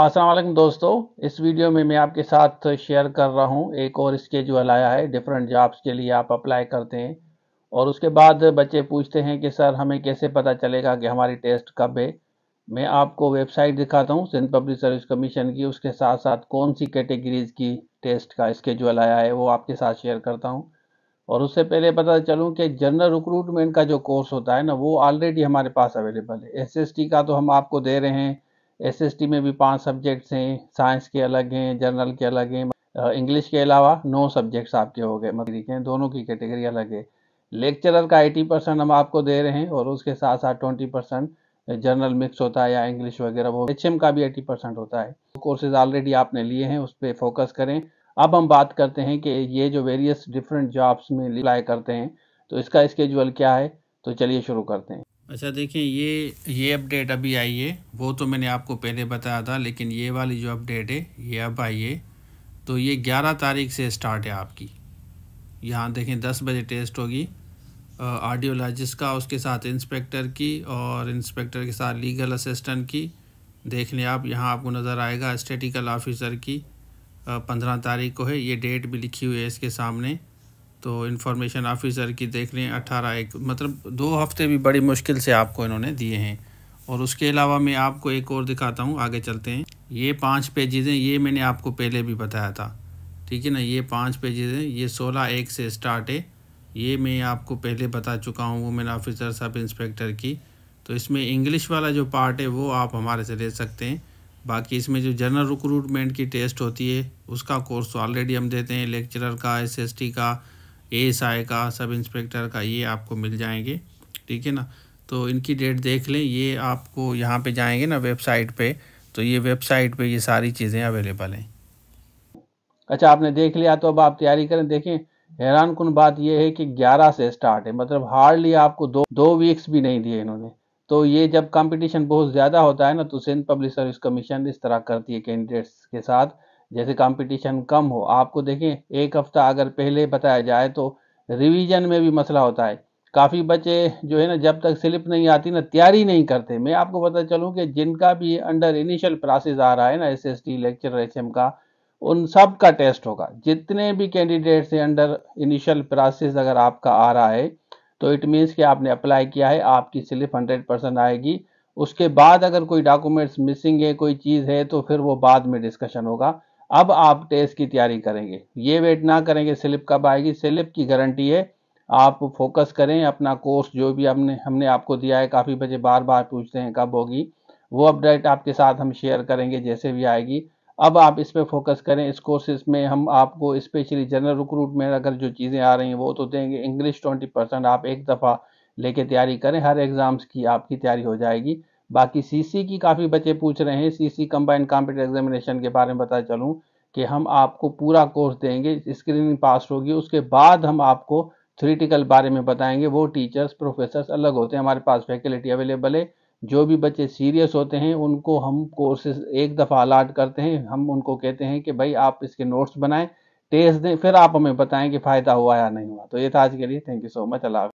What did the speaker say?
असलम दोस्तों इस वीडियो में मैं आपके साथ शेयर कर रहा हूं एक और स्केजुअल आया है डिफरेंट जॉब्स के लिए आप अप्लाई करते हैं और उसके बाद बच्चे पूछते हैं कि सर हमें कैसे पता चलेगा कि हमारी टेस्ट कब है मैं आपको वेबसाइट दिखाता हूं सिंध पब्लिक सर्विस कमीशन की उसके साथ साथ कौन सी कैटेगरीज की टेस्ट का स्केजुअल आया है वो आपके साथ शेयर करता हूँ और उससे पहले पता चलूँ कि जनरल रिक्रूटमेंट का जो कोर्स होता है ना वो ऑलरेडी हमारे पास अवेलेबल है एस का तो हम आपको दे रहे हैं एसएसटी में भी पांच सब्जेक्ट्स हैं साइंस के अलग हैं जनरल के अलग हैं इंग्लिश के अलावा नौ सब्जेक्ट्स आपके हो गए मतलब दोनों की कैटेगरी अलग है लेक्चरर का 80 परसेंट हम आपको दे रहे हैं और उसके साथ साथ 20 परसेंट जनरल मिक्स होता है या इंग्लिश वगैरह वो एच का भी 80 परसेंट होता है कोर्सेज ऑलरेडी आपने लिए हैं उस पर फोकस करें अब हम बात करते हैं कि ये जो वेरियस डिफरेंट जॉब्स में अप्लाई करते हैं तो इसका स्केजुअल क्या है तो चलिए शुरू करते हैं अच्छा देखें ये ये अपडेट अभी आई है वो तो मैंने आपको पहले बताया था लेकिन ये वाली जो अपडेट है ये अब आई है तो ये ग्यारह तारीख से स्टार्ट है आपकी यहाँ देखें दस बजे टेस्ट होगी आर्डियोलॉजिस्ट का उसके साथ इंस्पेक्टर की और इंस्पेक्टर के साथ लीगल असिस्टेंट की देख लें आप यहाँ आपको नज़र आएगा स्टेटिकल ऑफिसर की पंद्रह तारीख को है ये डेट भी लिखी हुई है इसके सामने तो इन्फॉर्मेशन ऑफिसर की देख लें अठारह एक मतलब दो हफ्ते भी बड़ी मुश्किल से आपको इन्होंने दिए हैं और उसके अलावा मैं आपको एक और दिखाता हूँ आगे चलते हैं ये पाँच पेजेज़ हैं ये मैंने आपको पहले भी बताया था ठीक है ना ये पाँच पेजेज़ हैं ये सोलह एक से स्टार्ट है ये मैं आपको पहले बता चुका हूँ वुमेन ऑफिसर सब इंस्पेक्टर की तो इसमें इंग्लिश वाला जो पार्ट है वो आप हमारे से ले सकते हैं बाकी इसमें जो जनरल रिक्रूटमेंट की टेस्ट होती है उसका कोर्स ऑलरेडी हम देते हैं लेक्चरर का एसएसटी का आई का सब इंस्पेक्टर का ये आपको मिल जाएंगे ठीक है ना तो इनकी डेट देख लें ये आपको यहाँ पे जाएंगे ना वेबसाइट पे तो ये वेबसाइट पे ये सारी चीज़ें अवेलेबल हैं अच्छा आपने देख लिया तो अब आप तैयारी करें देखें हैरान कन बात यह है कि 11 से स्टार्ट है मतलब हार्डली आपको दो दो वीक्स भी नहीं दिए इन्होंने तो ये जब कंपटीशन बहुत ज़्यादा होता है ना तो सिंध पब्लिक सर्विस कमीशन इस तरह करती है कैंडिडेट्स के साथ जैसे कंपटीशन कम हो आपको देखें एक हफ्ता अगर पहले बताया जाए तो रिवीजन में भी मसला होता है काफ़ी बच्चे जो है ना जब तक स्लिप नहीं आती ना तैयारी नहीं करते मैं आपको पता चलूँ कि जिनका भी अंडर इनिशियल प्रोसेस आ रहा है ना S S T lecture H M का उन सब का टेस्ट होगा जितने भी कैंडिडेट्स हैं अंडर इनिशियल प्रोसेस अगर आपका आ रहा है तो इट मीन्स कि आपने अप्लाई किया है आपकी स्लिप हंड्रेड परसेंट आएगी उसके बाद अगर कोई डॉक्यूमेंट्स मिसिंग है कोई चीज़ है तो फिर वो बाद में डिस्कशन होगा अब आप टेस्ट की तैयारी करेंगे ये वेट ना करेंगे स्लिप कब आएगी स्लिप की गारंटी है आप फोकस करें अपना कोर्स जो भी हमने हमने आपको दिया है काफ़ी बच्चे बार बार पूछते हैं कब होगी वो अपडेट आपके साथ हम शेयर करेंगे जैसे भी आएगी अब आप इस पर फोकस करें इस कोर्स में हम आपको स्पेशली जनरल रिक्रूट में अगर जो चीज़ें आ रही हैं वो तो देंगे इंग्लिश ट्वेंटी परसेंट आप एक दफ़ा लेके तैयारी करें हर एग्ज़ाम्स की आपकी तैयारी हो जाएगी बाकी सीसी की काफ़ी बच्चे पूछ रहे हैं सीसी कंबाइंड कॉम्पिटेटिव एग्जामिनेशन के बारे में बता चलूँ कि हम आपको पूरा कोर्स देंगे स्क्रीनिंग पास होगी उसके बाद हम आपको थ्रीटिकल बारे में बताएंगे वो टीचर्स प्रोफेसर्स अलग होते हैं हमारे पास फैकल्टी अवेलेबल है जो भी बच्चे सीरियस होते हैं उनको हम कोर्सेज एक दफ़ा अलाट करते हैं हम उनको कहते हैं कि भाई आप इसके नोट्स बनाएं टेस्ट दें फिर आप हमें बताएं कि फ़ायदा हुआ या नहीं हुआ तो ये था आज के लिए thank you so much Allah